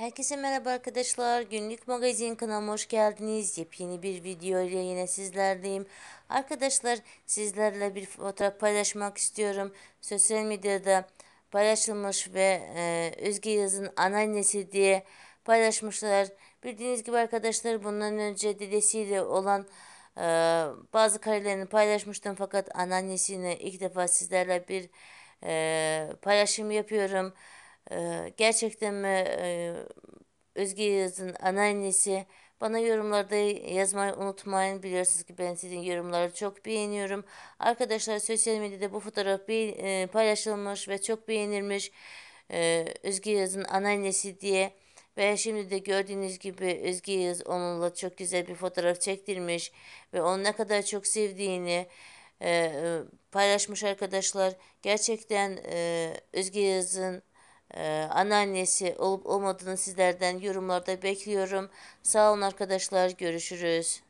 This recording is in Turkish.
Herkese merhaba arkadaşlar. Günlük magazin kanalıma hoş geldiniz. Yepyeni bir video ile yine sizlerleyim. Arkadaşlar sizlerle bir fotoğraf paylaşmak istiyorum. Sosyal medyada paylaşılmış ve e, Özge Yaz'ın anneannesi diye paylaşmışlar. Bildiğiniz gibi arkadaşlar bundan önce dedesiyle olan e, bazı karelerini paylaşmıştım. Fakat anneannesini ilk defa sizlerle bir e, paylaşım yapıyorum. Ee, gerçekten mi e, Özge Yağız'ın anneannesi? Bana yorumlarda yazmayı unutmayın. Biliyorsunuz ki ben sizin yorumları çok beğeniyorum. Arkadaşlar sosyal medyada bu fotoğraf e, paylaşılmış ve çok beğenilmiş. Ee, Özge Yağız'ın anneannesi diye. Ve şimdi de gördüğünüz gibi Özge Yağız onunla çok güzel bir fotoğraf çektirmiş. Ve onu ne kadar çok sevdiğini e, e, paylaşmış arkadaşlar. Gerçekten e, Özge Yağız'ın e, anneannesi olup olmadığını sizlerden yorumlarda bekliyorum. Sağ olun arkadaşlar görüşürüz.